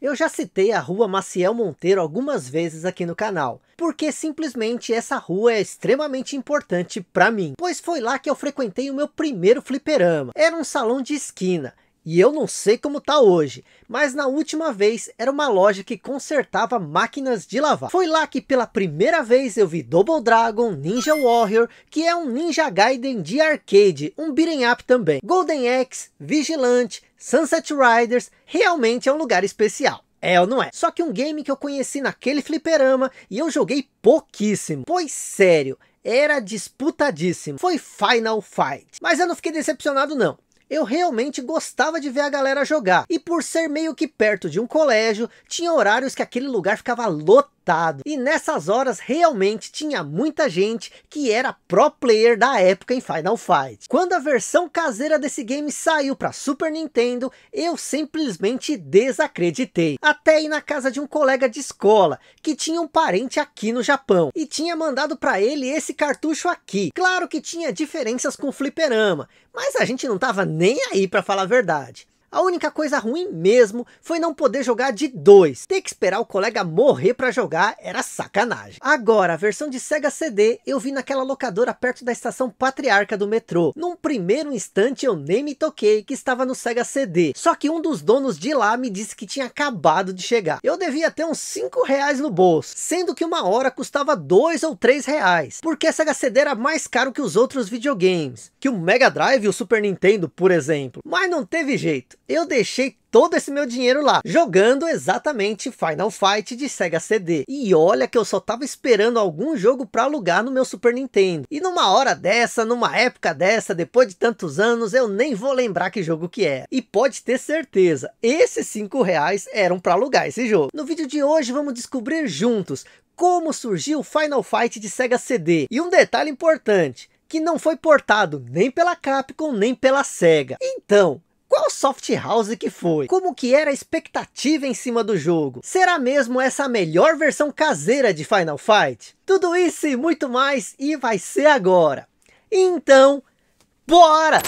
Eu já citei a rua Maciel Monteiro algumas vezes aqui no canal, porque simplesmente essa rua é extremamente importante para mim, pois foi lá que eu frequentei o meu primeiro fliperama. Era um salão de esquina, e eu não sei como tá hoje, mas na última vez era uma loja que consertava máquinas de lavar. Foi lá que pela primeira vez eu vi Double Dragon, Ninja Warrior, que é um Ninja Gaiden de arcade, um beat'em up também, Golden Axe, Vigilante, Sunset Riders realmente é um lugar especial. É ou não é? Só que um game que eu conheci naquele fliperama e eu joguei pouquíssimo. Pois sério, era disputadíssimo. Foi Final Fight. Mas eu não fiquei decepcionado não eu realmente gostava de ver a galera jogar. E por ser meio que perto de um colégio, tinha horários que aquele lugar ficava lotado lotado. E nessas horas realmente tinha muita gente que era pro player da época em Final Fight. Quando a versão caseira desse game saiu para Super Nintendo, eu simplesmente desacreditei. Até ir na casa de um colega de escola, que tinha um parente aqui no Japão, e tinha mandado para ele esse cartucho aqui. Claro que tinha diferenças com o fliperama, mas a gente não tava nem aí para falar a verdade. A única coisa ruim mesmo foi não poder jogar de dois. Ter que esperar o colega morrer para jogar era sacanagem. Agora, a versão de Sega CD eu vi naquela locadora perto da estação Patriarca do metrô. Num primeiro instante eu nem me toquei que estava no Sega CD. Só que um dos donos de lá me disse que tinha acabado de chegar. Eu devia ter uns 5 reais no bolso. Sendo que uma hora custava 2 ou 3 reais. Porque a Sega CD era mais caro que os outros videogames. Que o Mega Drive e o Super Nintendo, por exemplo. Mas não teve jeito eu deixei todo esse meu dinheiro lá, jogando exatamente Final Fight de Sega CD. E olha que eu só tava esperando algum jogo para alugar no meu Super Nintendo. E numa hora dessa, numa época dessa, depois de tantos anos, eu nem vou lembrar que jogo que é. E pode ter certeza, esses 5 reais eram para alugar esse jogo. No vídeo de hoje vamos descobrir juntos como surgiu Final Fight de Sega CD. E um detalhe importante, que não foi portado nem pela Capcom nem pela Sega. Então, qual soft house que foi? Como que era a expectativa em cima do jogo? Será mesmo essa a melhor versão caseira de Final Fight? Tudo isso e muito mais, e vai ser agora. Então, bora!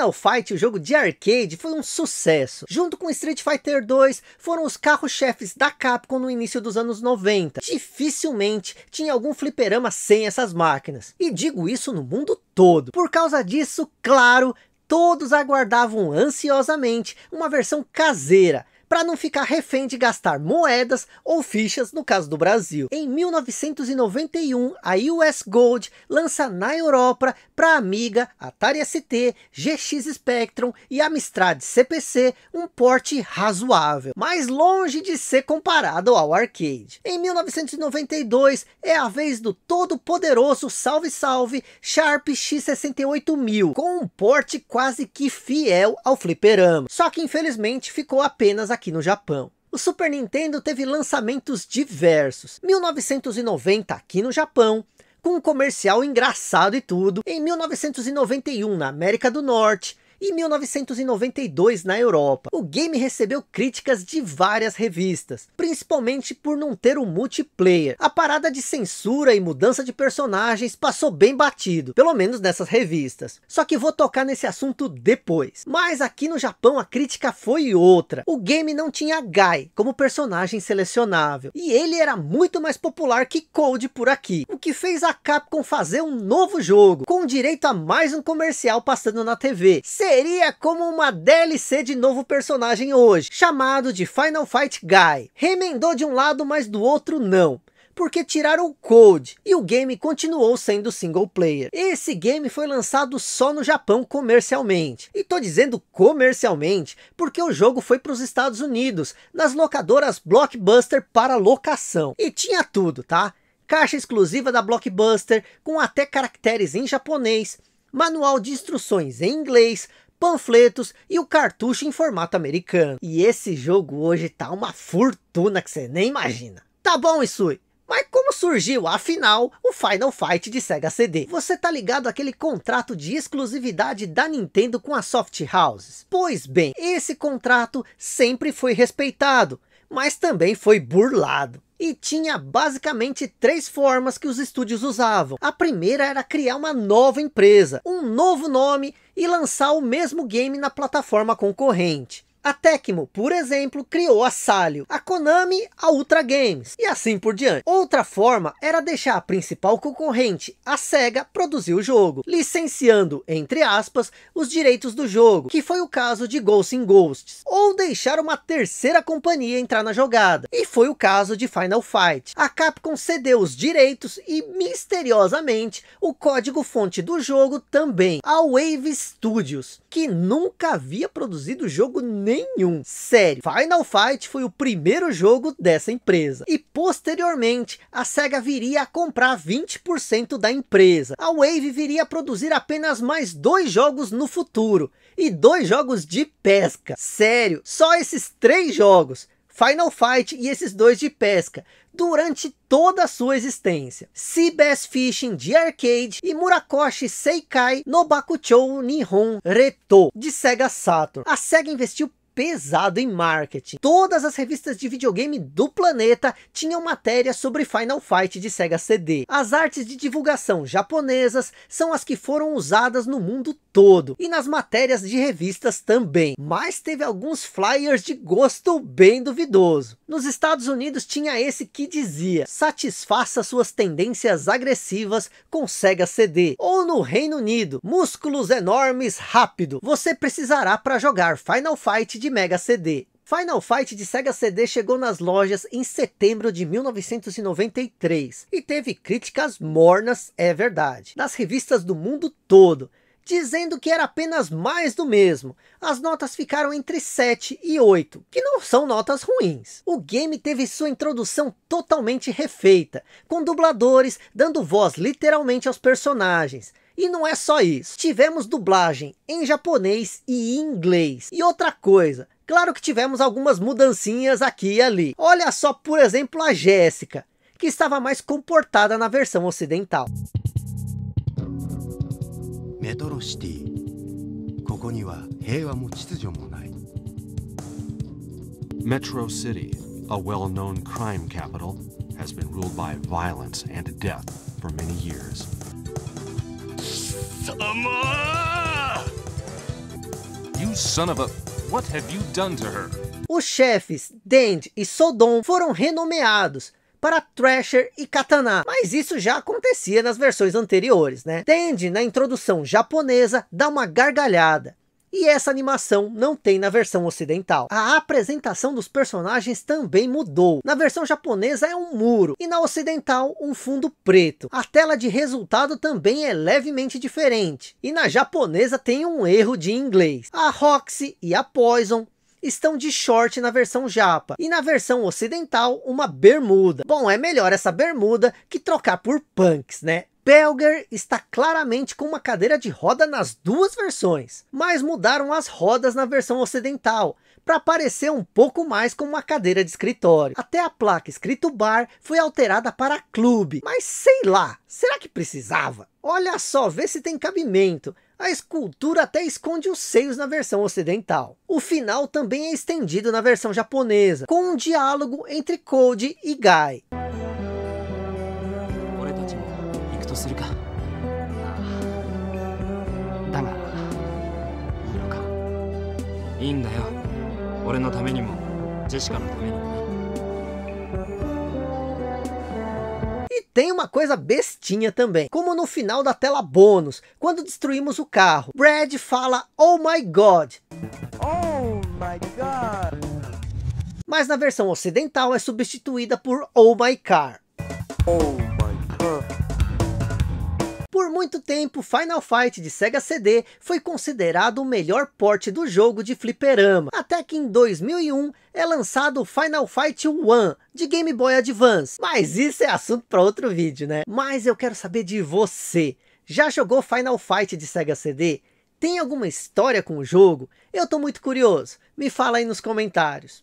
Final Fight, o jogo de arcade, foi um sucesso. Junto com Street Fighter 2, foram os carros-chefes da Capcom no início dos anos 90. Dificilmente tinha algum fliperama sem essas máquinas. E digo isso no mundo todo. Por causa disso, claro, todos aguardavam ansiosamente uma versão caseira, para não ficar refém de gastar moedas ou fichas no caso do Brasil. Em 1991, a US Gold lança na Europa para Amiga, Atari ST, GX Spectrum e Amstrad CPC um porte razoável, mas longe de ser comparado ao arcade. Em 1992 é a vez do todo poderoso Salve Salve Sharp X68000, com um porte quase que fiel ao fliperama, só que infelizmente ficou apenas a aqui no Japão. O Super Nintendo teve lançamentos diversos. 1990 aqui no Japão, com um comercial engraçado e tudo. Em 1991 na América do Norte, e 1992 na Europa. O game recebeu críticas de várias revistas, principalmente por não ter um multiplayer. A parada de censura e mudança de personagens passou bem batido, pelo menos nessas revistas. Só que vou tocar nesse assunto depois. Mas aqui no Japão a crítica foi outra. O game não tinha Guy como personagem selecionável, e ele era muito mais popular que Code por aqui, o que fez a Capcom fazer um novo jogo, com direito a mais um comercial passando na TV seria como uma DLC de novo personagem hoje, chamado de Final Fight Guy. Remendou de um lado, mas do outro não porque tiraram o code e o game continuou sendo single player. Esse game foi lançado só no Japão comercialmente. E tô dizendo comercialmente porque o jogo foi para os Estados Unidos, nas locadoras Blockbuster para locação. E tinha tudo, tá? Caixa exclusiva da Blockbuster, com até caracteres em japonês, manual de instruções em inglês, panfletos e o cartucho em formato americano. E esse jogo hoje tá uma fortuna que você nem imagina. Tá bom, Isui? Mas como surgiu, afinal, o Final Fight de Sega CD? Você tá ligado àquele contrato de exclusividade da Nintendo com a Soft Houses? Pois bem, esse contrato sempre foi respeitado, mas também foi burlado e tinha basicamente três formas que os estúdios usavam. A primeira era criar uma nova empresa, um novo nome e lançar o mesmo game na plataforma concorrente. A Tecmo, por exemplo, criou a Salio, a Konami a Ultra Games e assim por diante. Outra forma era deixar a principal concorrente, a Sega, produzir o jogo, licenciando, entre aspas, os direitos do jogo, que foi o caso de Ghosts in Ghosts, ou deixar uma terceira companhia entrar na jogada, e foi o caso de Final Fight. A Capcom cedeu os direitos e, misteriosamente, o código-fonte do jogo também, a Wave Studios, que nunca havia produzido jogo nenhum nenhum. Sério, Final Fight foi o primeiro jogo dessa empresa. E posteriormente, a SEGA viria a comprar 20% da empresa. A Wave viria a produzir apenas mais dois jogos no futuro. E dois jogos de pesca. Sério, só esses três jogos. Final Fight e esses dois de pesca durante toda a sua existência. Seabass Fishing de arcade e Murakoshi Seikai no Bakuchou Nihon Reto de Sega Saturn. A Sega investiu pesado em marketing. Todas as revistas de videogame do planeta tinham matéria sobre Final Fight de Sega CD. As artes de divulgação japonesas são as que foram usadas no mundo todo e nas matérias de revistas também mas teve alguns flyers de gosto bem duvidoso nos Estados Unidos tinha esse que dizia satisfaça suas tendências agressivas com Sega CD ou no Reino Unido músculos enormes rápido você precisará para jogar Final Fight de de Mega CD. Final Fight de Sega CD chegou nas lojas em setembro de 1993 e teve críticas mornas, é verdade, nas revistas do mundo todo, dizendo que era apenas mais do mesmo. As notas ficaram entre 7 e 8, que não são notas ruins. O game teve sua introdução totalmente refeita, com dubladores dando voz literalmente aos personagens, e não é só isso. Tivemos dublagem em japonês e inglês. E outra coisa, claro que tivemos algumas mudancinhas aqui e ali. Olha só, por exemplo, a Jéssica, que estava mais comportada na versão ocidental. Metro City. ここには平和も秩序もない。Metro City, a well-known crime capital, has been ruled by violence and death for many years. You son of a... What have you done to her? Os chefes Dend e Sodom foram renomeados para Thrasher e Katana, mas isso já acontecia nas versões anteriores, né? Dend, na introdução japonesa, dá uma gargalhada e essa animação não tem na versão ocidental. A apresentação dos personagens também mudou. Na versão japonesa é um muro e na ocidental um fundo preto. A tela de resultado também é levemente diferente. E na japonesa tem um erro de inglês. A Roxy e a Poison estão de short na versão japa e na versão ocidental uma bermuda bom é melhor essa bermuda que trocar por punks né Belger está claramente com uma cadeira de roda nas duas versões, mas mudaram as rodas na versão ocidental, para parecer um pouco mais com uma cadeira de escritório. Até a placa escrito bar foi alterada para clube, mas sei lá, será que precisava? Olha só, vê se tem cabimento. A escultura até esconde os seios na versão ocidental. O final também é estendido na versão japonesa, com um diálogo entre Code e Guy. E tem uma coisa bestinha também, como no final da tela bônus, quando destruímos o carro. Brad fala, oh my god. Oh my god. Mas na versão ocidental é substituída por oh my car. Oh my car. Por muito tempo, Final Fight de Sega CD foi considerado o melhor porte do jogo de fliperama, até que em 2001 é lançado Final Fight 1 de Game Boy Advance. Mas isso é assunto para outro vídeo, né? Mas eu quero saber de você. Já jogou Final Fight de Sega CD? Tem alguma história com o jogo? Eu tô muito curioso. Me fala aí nos comentários.